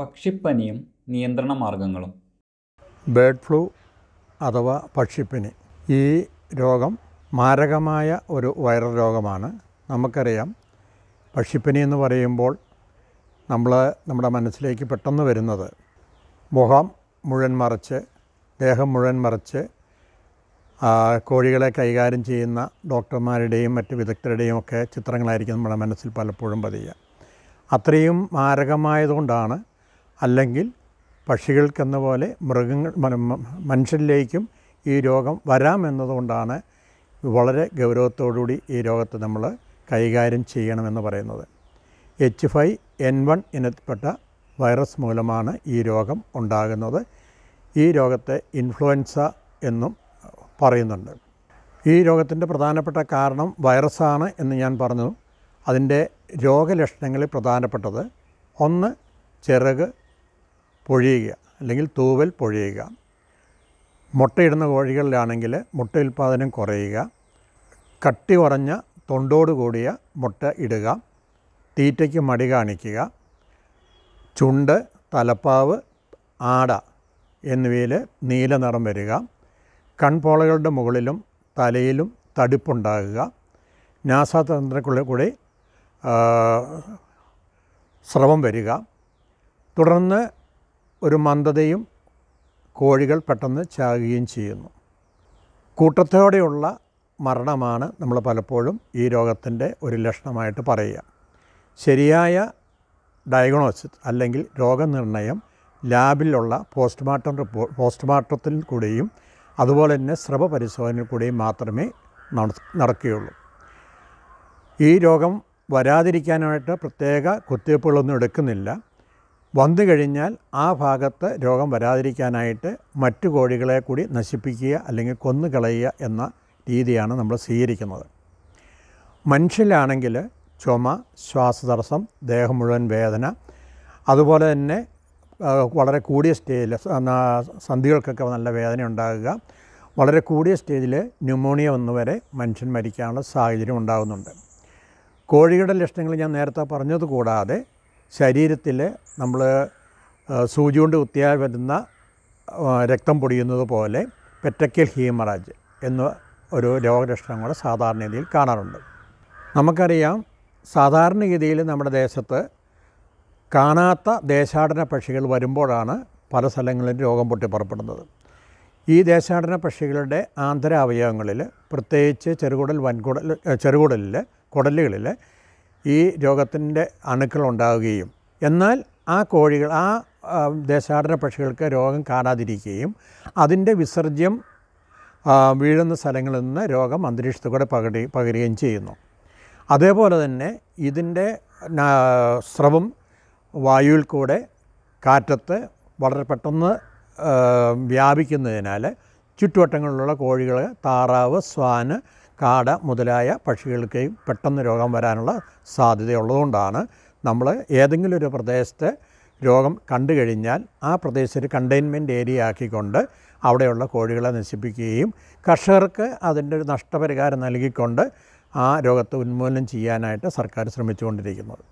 പക്ഷിപ്പനിയും നിയന്ത്രണ മാർഗങ്ങളും bird flu അഥവാ പക്ഷിപ്പനി ഈ രോഗം മാരകമായ ഒരു വൈറൽ രോഗമാണ് നമുക്കറിയാം പക്ഷിപ്പനി എന്ന് പറയുമ്പോൾ നമ്മൾ നമ്മുടെ മനസ്സിലേക്ക് പെട്ടെന്ന് വരുന്നത് മുഖം മുഴുവൻ മറച്ച് ദേഹം മുഴുവൻ മറച്ച് കോഴികളെ കൈകാര്യം ചെയ്യുന്ന ഡോക്ടർമാരുടെയും മറ്റ് വിദഗ്ധരുടെയും ഒക്കെ ചിത്രങ്ങളായിരിക്കും നമ്മുടെ മനസ്സിൽ പലപ്പോഴും പതിയുക അത്രയും മാരകമായതുകൊണ്ടാണ് അല്ലെങ്കിൽ പക്ഷികൾക്കെന്ന പോലെ മൃഗങ്ങൾ മനുഷ്യരിലേക്കും ഈ രോഗം വരാമെന്നതുകൊണ്ടാണ് വളരെ ഗൗരവത്തോടുകൂടി ഈ രോഗത്തെ നമ്മൾ കൈകാര്യം ചെയ്യണമെന്ന് പറയുന്നത് എച്ച് ഫൈവ് എൻ വൺ ഇനത്തിൽപ്പെട്ട വൈറസ് മൂലമാണ് ഈ രോഗം ഉണ്ടാകുന്നത് ഈ രോഗത്തെ ഇൻഫ്ലുവൻസ എന്നും പറയുന്നുണ്ട് ഈ രോഗത്തിൻ്റെ പ്രധാനപ്പെട്ട കാരണം വൈറസാണ് എന്ന് ഞാൻ പറഞ്ഞു അതിൻ്റെ രോഗലക്ഷണങ്ങളിൽ പ്രധാനപ്പെട്ടത് ഒന്ന് ചിറക് പൊഴിയുക അല്ലെങ്കിൽ തൂവൽ പൊഴിയുക മുട്ടയിടുന്ന കോഴികളിലാണെങ്കിൽ മുട്ട ഉൽപ്പാദനം കുറയുക കട്ടി കുറഞ്ഞ തൊണ്ടോട് കൂടിയ മുട്ട ഇടുക തീറ്റയ്ക്ക് മടി കാണിക്കുക ചുണ്ട് തലപ്പാവ് ആട എന്നിവയിൽ നീല നിറം വരിക കൺപോളകളുടെ മുകളിലും തലയിലും തടിപ്പുണ്ടാകുക നാസാതന്ത്രക്കുള്ള കൂടി സ്രവം വരിക തുടർന്ന് ഒരു മന്ദതയും കോഴികൾ പെട്ടെന്ന് ചാകുകയും ചെയ്യുന്നു കൂട്ടത്തോടെയുള്ള മരണമാണ് നമ്മൾ പലപ്പോഴും ഈ രോഗത്തിൻ്റെ ഒരു ലക്ഷണമായിട്ട് പറയുക ശരിയായ ഡയഗ്നോസിസ് അല്ലെങ്കിൽ രോഗനിർണയം ലാബിലുള്ള പോസ്റ്റ്മോർട്ടം റിപ്പോർട്ട് പോസ്റ്റ്മോർട്ടത്തിൽ കൂടിയും അതുപോലെ തന്നെ സ്രവ പരിശോധനയിൽ കൂടിയും മാത്രമേ നടക്കുകയുള്ളൂ ഈ രോഗം വരാതിരിക്കാനായിട്ട് പ്രത്യേക കുത്തിവയ്പ്പുകളൊന്നും എടുക്കുന്നില്ല വന്നു കഴിഞ്ഞാൽ ആ ഭാഗത്ത് രോഗം വരാതിരിക്കാനായിട്ട് മറ്റു കോഴികളെ കൂടി നശിപ്പിക്കുക അല്ലെങ്കിൽ കൊന്നു കളയുക എന്ന രീതിയാണ് നമ്മൾ സ്വീകരിക്കുന്നത് മനുഷ്യരിലാണെങ്കിൽ ചുമ ശ്വാസതടസ്സം ദേഹം മുഴുവൻ വേദന അതുപോലെ തന്നെ വളരെ കൂടിയ സ്റ്റേജിൽ സന്ധികൾക്കൊക്കെ നല്ല വേദന ഉണ്ടാകുക വളരെ കൂടിയ സ്റ്റേജിൽ ന്യൂമോണിയ വന്നുവരെ മനുഷ്യൻ മരിക്കാനുള്ള സാഹചര്യം ഉണ്ടാകുന്നുണ്ട് കോഴിയുടെ ലക്ഷണങ്ങൾ ഞാൻ നേരത്തെ പറഞ്ഞത് കൂടാതെ ശരീരത്തിൽ നമ്മൾ സൂചി കൊണ്ട് കുത്തിയാൽ വരുന്ന രക്തം പൊടിയുന്നത് പോലെ പെറ്റക്കൽ ഹീമറാജ് എന്ന ഒരു രോഗലക്ഷണം കൂടെ സാധാരണഗതിയിൽ കാണാറുണ്ട് നമുക്കറിയാം സാധാരണഗതിയിൽ നമ്മുടെ ദേശത്ത് കാണാത്ത ദേശാടന പക്ഷികൾ വരുമ്പോഴാണ് പല സ്ഥലങ്ങളിലും രോഗം പുറപ്പെടുന്നത് ഈ ദേശാടന പക്ഷികളുടെ ആന്തരാവയവങ്ങളിൽ പ്രത്യേകിച്ച് ചെറുകുടൽ വൻകുടൽ ചെറുകുടലിൽ കുടലുകളിൽ ഈ രോഗത്തിൻ്റെ ഉണ്ടാവുകയും എന്നാൽ ആ കോഴികൾ ആ ദേശാടന പക്ഷികൾക്ക് രോഗം കാണാതിരിക്കുകയും അതിൻ്റെ വിസർജ്യം വീഴുന്ന സ്ഥലങ്ങളിൽ നിന്ന് രോഗം അന്തരീക്ഷത്തിലൂടെ പകടി പകരുകയും ചെയ്യുന്നു അതേപോലെ തന്നെ ഇതിൻ്റെ സ്രവം വായുവിൽ കൂടെ കാറ്റത്ത് വളരെ പെട്ടെന്ന് വ്യാപിക്കുന്നതിനാൽ ചുറ്റുവട്ടങ്ങളിലുള്ള കോഴികൾ താറാവ് സ്വാന് കാട മുതലായ പക്ഷികൾക്ക് പെട്ടെന്ന് രോഗം വരാനുള്ള സാധ്യതയുള്ളതുകൊണ്ടാണ് നമ്മൾ ഏതെങ്കിലും ഒരു പ്രദേശത്തെ രോഗം കണ്ടു കഴിഞ്ഞാൽ ആ പ്രദേശം ഒരു കണ്ടെയ്ൻമെൻറ്റ് ഏരിയ ആക്കിക്കൊണ്ട് അവിടെയുള്ള കോഴികളെ നശിപ്പിക്കുകയും കർഷകർക്ക് അതിൻ്റെ ഒരു നഷ്ടപരിഹാരം നൽകിക്കൊണ്ട് ആ രോഗത്തെ ഉന്മൂലനം ചെയ്യാനായിട്ട് സർക്കാർ ശ്രമിച്ചുകൊണ്ടിരിക്കുന്നത്